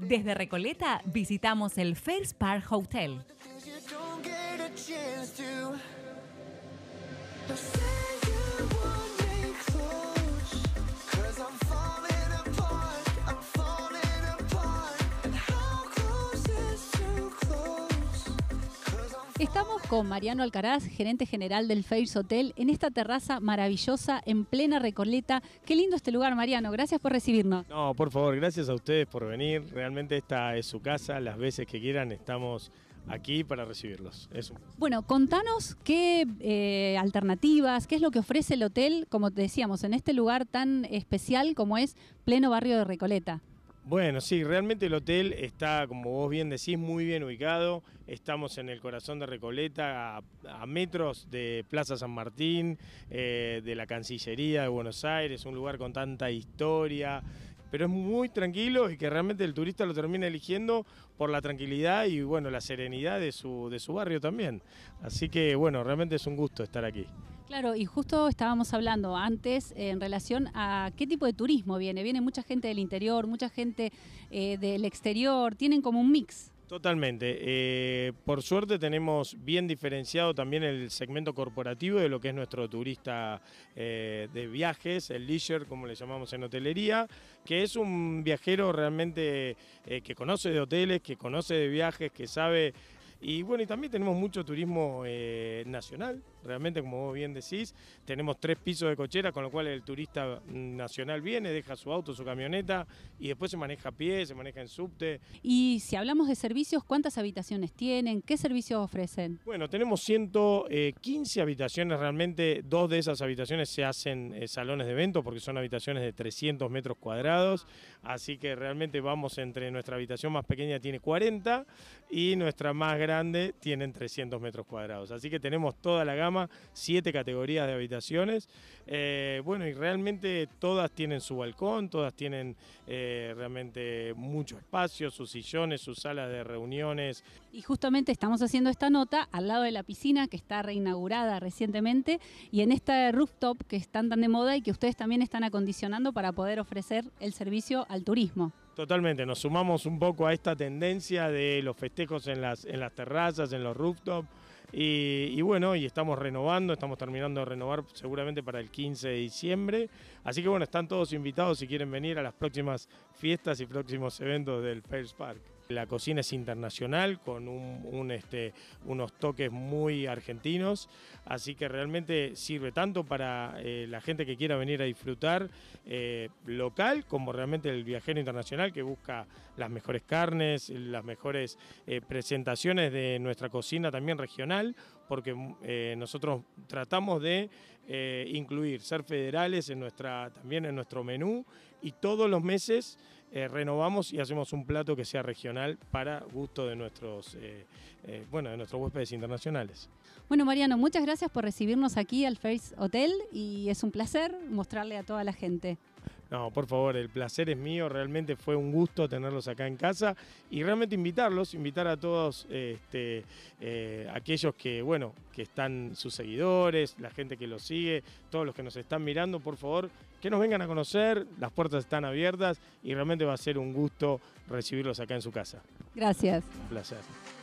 Desde Recoleta visitamos el First Park Hotel. Estamos con Mariano Alcaraz, gerente general del Faves Hotel, en esta terraza maravillosa, en plena Recoleta. Qué lindo este lugar, Mariano. Gracias por recibirnos. No, por favor, gracias a ustedes por venir. Realmente esta es su casa. Las veces que quieran estamos aquí para recibirlos. Eso. Bueno, contanos qué eh, alternativas, qué es lo que ofrece el hotel, como te decíamos, en este lugar tan especial como es pleno barrio de Recoleta. Bueno, sí, realmente el hotel está, como vos bien decís, muy bien ubicado. Estamos en el corazón de Recoleta, a, metros de Plaza San Martín, eh, de la Cancillería de Buenos Aires, un lugar con tanta historia. Pero es muy tranquilo y que realmente el turista lo termina eligiendo por la tranquilidad y bueno, la serenidad de de su barrio también. Así que bueno, realmente es un gusto estar aquí. Claro, y justo estábamos hablando antes eh, en relación a qué tipo de turismo viene. Viene mucha gente del interior, mucha gente eh, del exterior, tienen como un mix. Totalmente. Eh, por suerte tenemos bien diferenciado también el segmento corporativo de lo que es nuestro turista de viajes, el leisure, como le llamamos en hotelería, que es un viajero realmente que conoce de hoteles, que conoce de viajes, que sabe y bueno, y también tenemos mucho turismo eh, nacional, realmente como vos bien decís, tenemos tres pisos de cochera, con lo cual el turista mm, nacional viene, deja su auto, su camioneta y después se maneja a pie, se maneja en subte. Y si hablamos de servicios, ¿cuántas habitaciones tienen? ¿Qué servicios ofrecen? Bueno, tenemos 115 eh, habitaciones, realmente dos de esas habitaciones se hacen eh, salones de eventos porque son habitaciones de 300 metros cuadrados, así que realmente vamos entre nuestra habitación más pequeña tiene 40 y nuestra más grande tienen 300 metros cuadrados. Así que tenemos toda la gama, siete categorías de habitaciones. Eh, bueno, y realmente todas tienen su balcón, todas tienen eh, realmente mucho espacio, sus sillones, sus salas de reuniones. Y justamente estamos haciendo esta nota al lado de la piscina que está reinaugurada recientemente y en esta rooftop que están tan de moda y que ustedes también están acondicionando para poder ofrecer el servicio al turismo. Totalmente, nos sumamos un poco a esta tendencia de los festejos en las, terrazas, en los rooftops. Y, bueno, y estamos renovando, estamos terminando de renovar seguramente para el 15 de diciembre. Así que bueno, están todos invitados si quieren venir a las próximas fiestas y próximos eventos del Pairs Park. La cocina es internacional con este, unos toques muy argentinos, así que realmente sirve tanto para eh, la gente que quiera venir a disfrutar eh, local como realmente el viajero internacional que busca las mejores carnes, las mejores eh, presentaciones de nuestra cocina también regional, porque nosotros tratamos de incluir ser federales en nuestra, también en nuestro menú y todos los meses eh, renovamos y hacemos un plato que sea regional para gusto de nuestros, eh, eh, bueno, de nuestros huéspedes internacionales. Bueno, Mariano, muchas gracias por recibirnos aquí al Face Hotel y es un placer mostrarle a toda la gente. No, por favor, el placer es mío, realmente fue un gusto tenerlos acá en casa y realmente invitarlos, invitar a todos este, eh, aquellos que, bueno, que están sus seguidores, la gente que los sigue, todos los que nos están mirando, por favor, que nos vengan a conocer, las puertas están abiertas y realmente va a ser un gusto recibirlos acá en su casa. Gracias. Un placer.